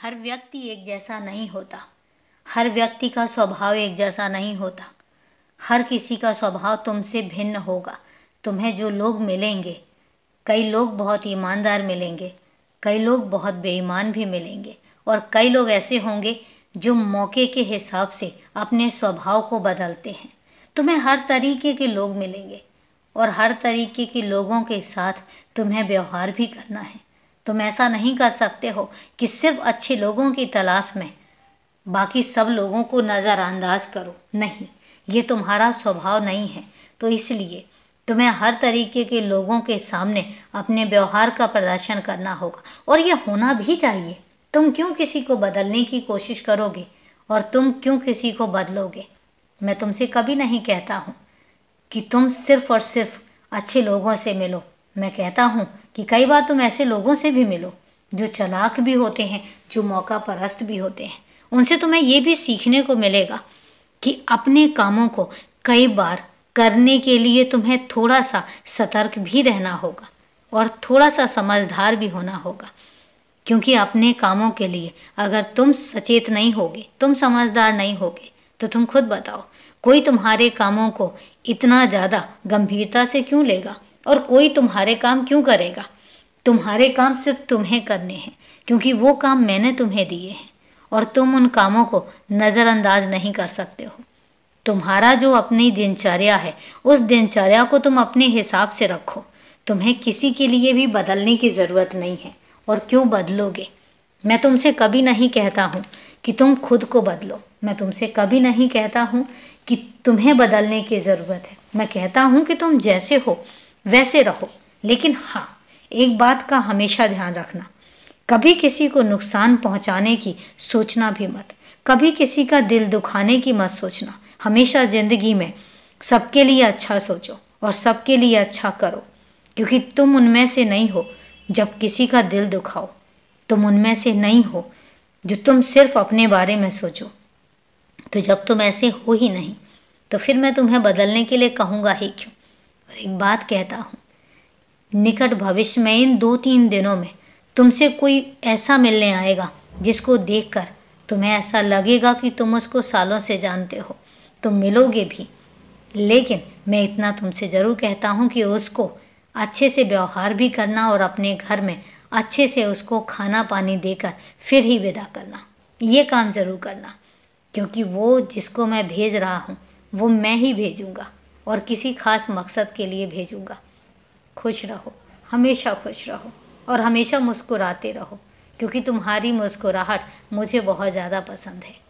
हर व्यक्ति एक जैसा नहीं होता हर व्यक्ति का स्वभाव एक जैसा नहीं होता हर किसी का स्वभाव तुमसे भिन्न होगा तुम्हें जो लोग मिलेंगे कई लोग बहुत ईमानदार मिलेंगे कई लोग बहुत बेईमान भी मिलेंगे और कई लोग ऐसे होंगे जो मौके के हिसाब से अपने स्वभाव को बदलते हैं तुम्हें हर तरीके के लोग मिलेंगे और हर तरीके के लोगों के साथ तुम्हें व्यवहार भी करना है तुम ऐसा नहीं कर सकते हो कि सिर्फ अच्छे लोगों की तलाश में बाकी सब लोगों को नज़रअंदाज करो नहीं ये तुम्हारा स्वभाव नहीं है तो इसलिए तुम्हें हर तरीके के लोगों के सामने अपने व्यवहार का प्रदर्शन करना होगा और यह होना भी चाहिए तुम क्यों किसी को बदलने की कोशिश करोगे और तुम क्यों किसी को बदलोगे मैं तुमसे कभी नहीं कहता हूँ कि तुम सिर्फ और सिर्फ अच्छे लोगों से मिलो मैं कहता हूँ कि कई बार तुम ऐसे लोगों से भी मिलो जो चलाक भी होते हैं जो मौका परस्त भी होते हैं उनसे तुम्हें ये भी सीखने को मिलेगा कि अपने कामों को कई बार करने के लिए तुम्हें थोड़ा सा सतर्क भी रहना होगा और थोड़ा सा समझदार भी होना होगा क्योंकि अपने कामों के लिए अगर तुम सचेत नहीं होगे तुम समझदार नहीं होगे तो तुम खुद बताओ कोई तुम्हारे कामों को इतना ज़्यादा गंभीरता से क्यों लेगा और कोई तुम्हारे काम क्यों करेगा तुम्हारे काम सिर्फ तुम्हें करने हैं क्योंकि वो काम मैंने तुम्हें दिए हैं और तुम उन कामों को नज़रअंदाज नहीं कर सकते हो तुम्हारा जो अपनी दिनचर्या है उस दिनचर्या को तुम अपने हिसाब से रखो तुम्हें किसी के लिए भी बदलने की ज़रूरत नहीं है और क्यों बदलोगे मैं तुमसे कभी नहीं कहता हूँ कि तुम खुद को बदलो मैं तुमसे कभी नहीं कहता हूँ कि तुम्हें बदलने की ज़रूरत है मैं कहता हूँ कि तुम जैसे हो वैसे रहो लेकिन हाँ एक बात का हमेशा ध्यान रखना कभी किसी को नुकसान पहुंचाने की सोचना भी मत कभी किसी का दिल दुखाने की मत सोचना हमेशा ज़िंदगी में सबके लिए अच्छा सोचो और सबके लिए अच्छा करो क्योंकि तुम उनमें से नहीं हो जब किसी का दिल दुखाओ तुम उनमें से नहीं हो जो तुम सिर्फ अपने बारे में सोचो तो जब तुम ऐसे हो ही नहीं तो फिर मैं तुम्हें बदलने के लिए कहूँगा ही क्यों एक बात कहता हूँ निकट भविष्य में इन दो तीन दिनों में तुमसे कोई ऐसा मिलने आएगा जिसको देखकर तुम्हें ऐसा लगेगा कि तुम उसको सालों से जानते हो तुम मिलोगे भी लेकिन मैं इतना तुमसे ज़रूर कहता हूँ कि उसको अच्छे से व्यवहार भी करना और अपने घर में अच्छे से उसको खाना पानी देकर फिर ही विदा करना ये काम ज़रूर करना क्योंकि वो जिसको मैं भेज रहा हूँ वो मैं ही भेजूँगा और किसी खास मकसद के लिए भेजूँगा खुश रहो हमेशा खुश रहो और हमेशा मुस्कुराते रहो क्योंकि तुम्हारी मुस्कुराहट मुझे बहुत ज़्यादा पसंद है